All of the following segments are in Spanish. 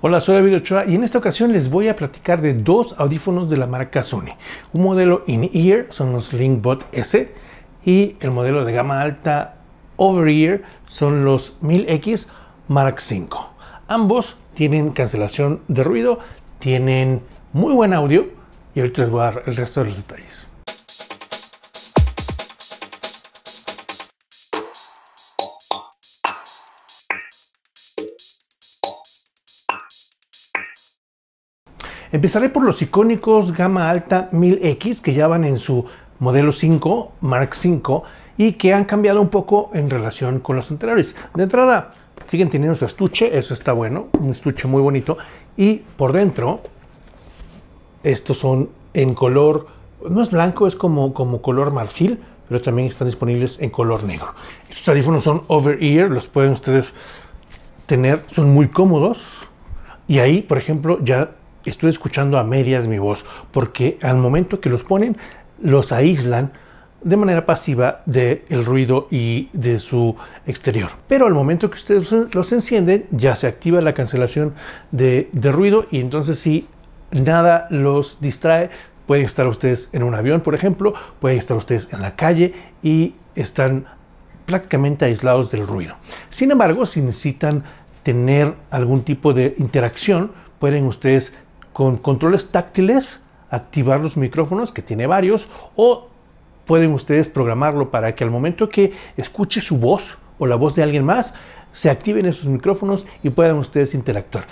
Hola, soy David Ochoa y en esta ocasión les voy a platicar de dos audífonos de la marca Sony. Un modelo in-ear son los LinkBot S y el modelo de gama alta over-ear son los 1000X Mark V. Ambos tienen cancelación de ruido, tienen muy buen audio y ahorita les voy a dar el resto de los detalles. Empezaré por los icónicos gama alta 1000X que ya van en su modelo 5, Mark 5, y que han cambiado un poco en relación con los anteriores. De entrada, siguen teniendo su estuche, eso está bueno, un estuche muy bonito. Y por dentro, estos son en color, no es blanco, es como, como color marfil, pero también están disponibles en color negro. Estos audífonos son over-ear, los pueden ustedes tener, son muy cómodos. Y ahí, por ejemplo, ya estoy escuchando a medias mi voz, porque al momento que los ponen, los aíslan de manera pasiva del el ruido y de su exterior. Pero al momento que ustedes los encienden, ya se activa la cancelación de, de ruido y entonces si nada los distrae, pueden estar ustedes en un avión, por ejemplo, pueden estar ustedes en la calle y están prácticamente aislados del ruido. Sin embargo, si necesitan tener algún tipo de interacción, pueden ustedes con controles táctiles activar los micrófonos, que tiene varios, o pueden ustedes programarlo para que al momento que escuche su voz o la voz de alguien más, se activen esos micrófonos y puedan ustedes interactuar.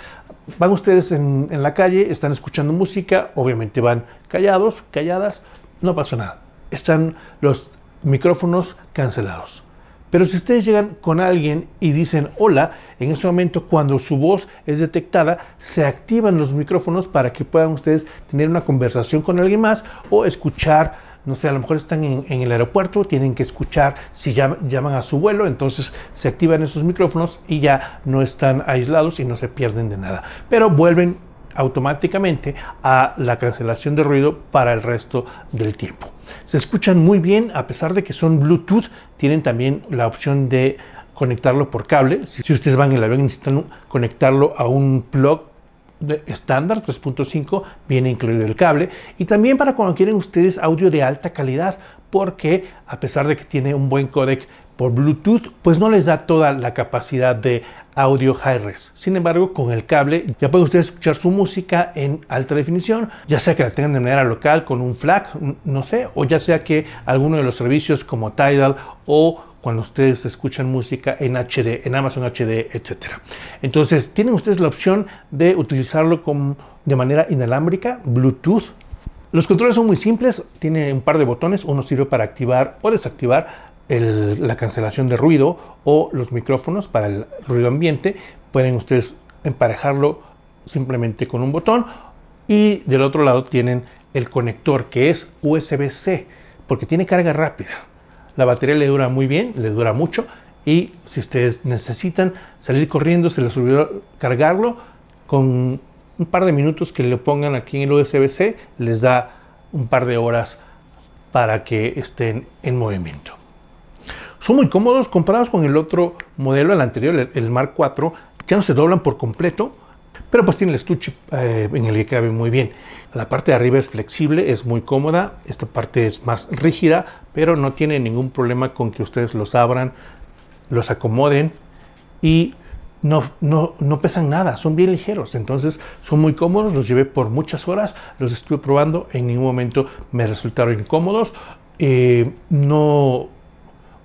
Van ustedes en, la calle, están escuchando música, obviamente van callados, calladas, no pasa nada. Están los micrófonos cancelados. Pero si ustedes llegan con alguien y dicen hola, en ese momento cuando su voz es detectada, se activan los micrófonos para que puedan ustedes tener una conversación con alguien más o escuchar no sé, a lo mejor están en, el aeropuerto, tienen que escuchar si llaman a su vuelo, entonces se activan esos micrófonos y ya no están aislados y no se pierden de nada. Pero vuelven automáticamente a la cancelación de ruido para el resto del tiempo. Se escuchan muy bien a pesar de que son Bluetooth, tienen también la opción de conectarlo por cable. Si ustedes van en la avión y necesitan conectarlo a un plug estándar 3.5 viene incluido el cable y también para cuando quieren ustedes audio de alta calidad porque a pesar de que tiene un buen codec por Bluetooth, pues no les da toda la capacidad de audio high res Sin embargo, con el cable ya pueden ustedes escuchar su música en alta definición, ya sea que la tengan de manera local con un FLAC, no sé, o ya sea que alguno de los servicios como Tidal o cuando ustedes escuchan música en HD, en Amazon HD, etcétera. Entonces, tienen ustedes la opción de utilizarlo con, de manera inalámbrica, Bluetooth. Los controles son muy simples, tiene un par de botones, uno sirve para activar o desactivar la cancelación de ruido o los micrófonos para el ruido ambiente. Pueden ustedes emparejarlo simplemente con un botón y del otro lado tienen el conector que es USB-C porque tiene carga rápida. La batería le dura muy bien, le dura mucho y si ustedes necesitan salir corriendo, se les olvidó cargarlo con un par de minutos que le pongan aquí en el USB-C les da un par de horas para que estén en movimiento son muy cómodos comparados con el otro modelo, el anterior, el, Mark IV, ya no se doblan por completo, pero pues tiene el estuche eh, en el que cabe muy bien. La parte de arriba es flexible, es muy cómoda, esta parte es más rígida, pero no tiene ningún problema con que ustedes los abran, los acomoden y no, no, pesan nada, son bien ligeros, entonces son muy cómodos, los llevé por muchas horas, los estuve probando, en ningún momento me resultaron incómodos, eh, no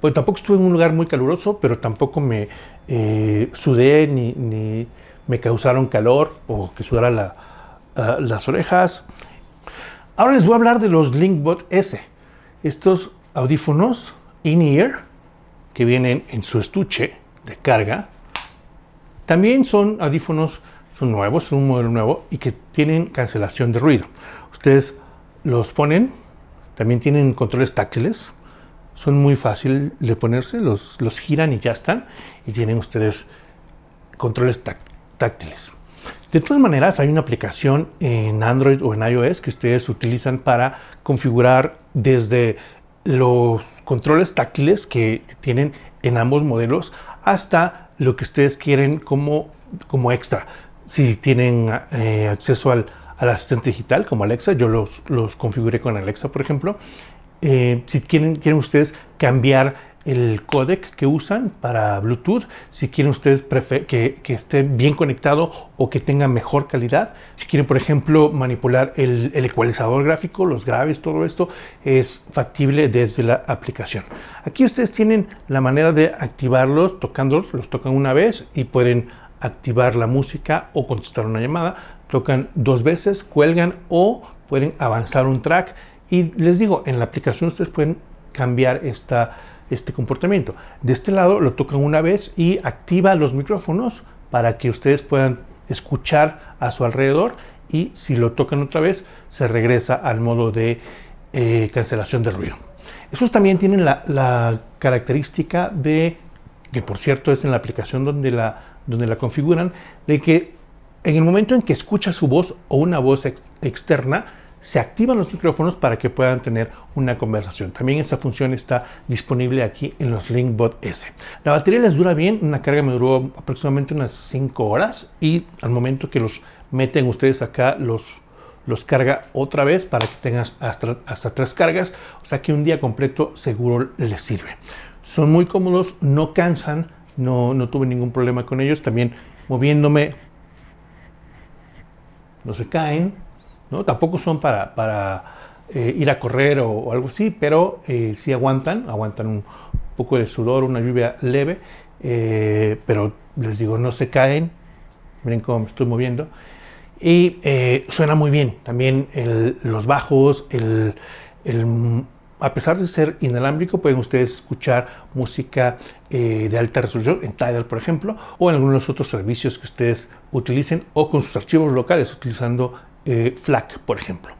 pues tampoco estuve en un lugar muy caluroso, pero tampoco me eh, sudé ni, me causaron calor o que sudara ah, las orejas. Ahora les voy a hablar de los Linkbot S, estos audífonos in-ear que vienen en su estuche de carga. También son audífonos, nuevos, un modelo nuevo y que tienen cancelación de ruido. Ustedes los ponen, también tienen controles táctiles son muy fácil de ponerse, los, los giran y ya están, y tienen ustedes controles táctiles. De todas maneras, hay una aplicación en Android o en iOS que ustedes utilizan para configurar desde los controles táctiles que tienen en ambos modelos hasta lo que ustedes quieren como, como extra. Si tienen eh, acceso al, asistente digital como Alexa, yo los, los configuré con Alexa, por ejemplo, eh, si quieren, quieren ustedes cambiar el codec que usan para Bluetooth, si quieren ustedes que, esté bien conectado o que tenga mejor calidad, si quieren por ejemplo manipular el, el, ecualizador gráfico, los graves, todo esto es factible desde la aplicación. Aquí ustedes tienen la manera de activarlos tocándolos, los tocan una vez y pueden activar la música o contestar una llamada, tocan dos veces, cuelgan o pueden avanzar un track y les digo, en la aplicación ustedes pueden cambiar esta, este comportamiento. De este lado lo tocan una vez y activa los micrófonos para que ustedes puedan escuchar a su alrededor y si lo tocan otra vez se regresa al modo de eh, cancelación de ruido. Esos también tienen la, característica de, que por cierto es en la aplicación donde la, donde la configuran, de que en el momento en que escucha su voz o una voz externa, se activan los micrófonos para que puedan tener una conversación. También esta función está disponible aquí en los LinkBot S. La batería les dura bien, una carga me duró aproximadamente unas 5 horas y al momento que los meten ustedes acá los los carga otra vez para que tengas hasta, hasta tres cargas, o sea que un día completo seguro les sirve. Son muy cómodos, no cansan, no, no tuve ningún problema con ellos, también moviéndome no se caen, Tampoco son para, eh, ir a correr o, algo así, pero si eh, sí aguantan, aguantan un poco de sudor, una lluvia leve, eh, pero les digo, no se caen, miren cómo me estoy moviendo, y suena muy bien, también los bajos, a pesar de ser inalámbrico, pueden ustedes escuchar música de alta resolución en Tidal, por ejemplo, o en algunos otros servicios que ustedes utilicen o con sus archivos locales utilizando eh, por ejemplo.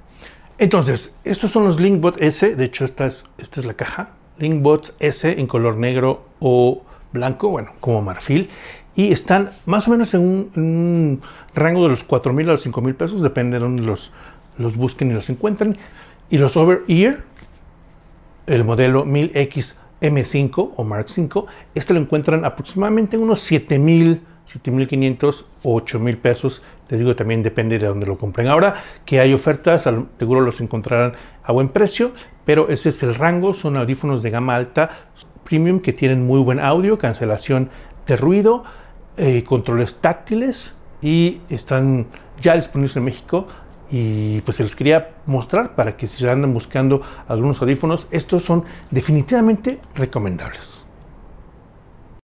Entonces, estos son los Linkbot S, de hecho esta es, esta es la caja, Linkbots S en color negro o blanco, bueno, como marfil, y están más o menos en un, rango de los 4 mil a los 5 mil pesos, depende de los, los busquen y los encuentren. Y los Over Ear, el modelo 1000X M5 o Mark 5, este lo encuentran aproximadamente en unos 7 mil 7.500 o 8.000 pesos. Les digo, también depende de dónde lo compren. Ahora que hay ofertas, seguro los encontrarán a buen precio, pero ese es el rango. Son audífonos de gama alta premium que tienen muy buen audio, cancelación de ruido, eh, controles táctiles y están ya disponibles en México. Y pues se los quería mostrar para que si andan buscando algunos audífonos, estos son definitivamente recomendables.